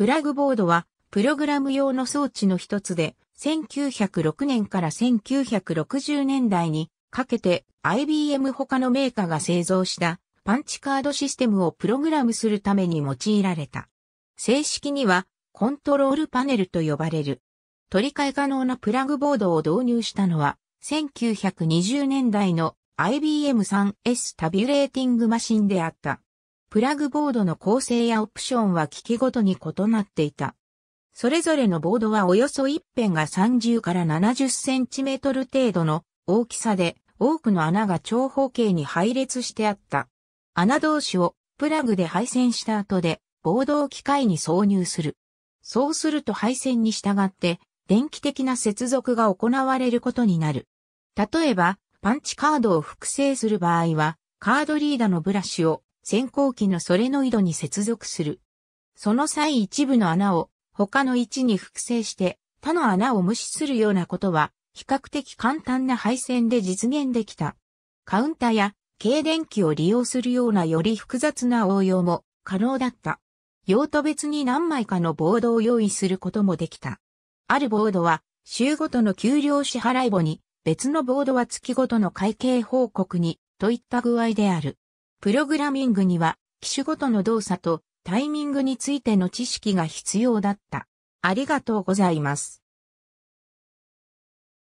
プラグボードは、プログラム用の装置の一つで、1906年から1960年代にかけて IBM 他のメーカーが製造したパンチカードシステムをプログラムするために用いられた。正式にはコントロールパネルと呼ばれる。取り替え可能なプラグボードを導入したのは1920年代の IBM 3S タビュレーティングマシンであった。プラグボードの構成やオプションは機器ごとに異なっていた。それぞれのボードはおよそ一辺が30から70センチメートル程度の大きさで、多くの穴が長方形に配列してあった。穴同士をプラグで配線した後で、ボードを機械に挿入する。そうすると配線に従って、電気的な接続が行われることになる。例えば、パンチカードを複製する場合は、カードリーダーのブラシを先行機のソレノイドに接続する。その際一部の穴を他の位置に複製して他の穴を無視するようなことは比較的簡単な配線で実現できた。カウンタや軽電機を利用するようなより複雑な応用も可能だった。用途別に何枚かのボードを用意することもできた。あるボードは週ごとの給料支払い簿に、別のボードは月ごとの会計報告に、といった具合である。プログラミングには、機種ごとの動作とタイミングについての知識が必要だった。ありがとうございます。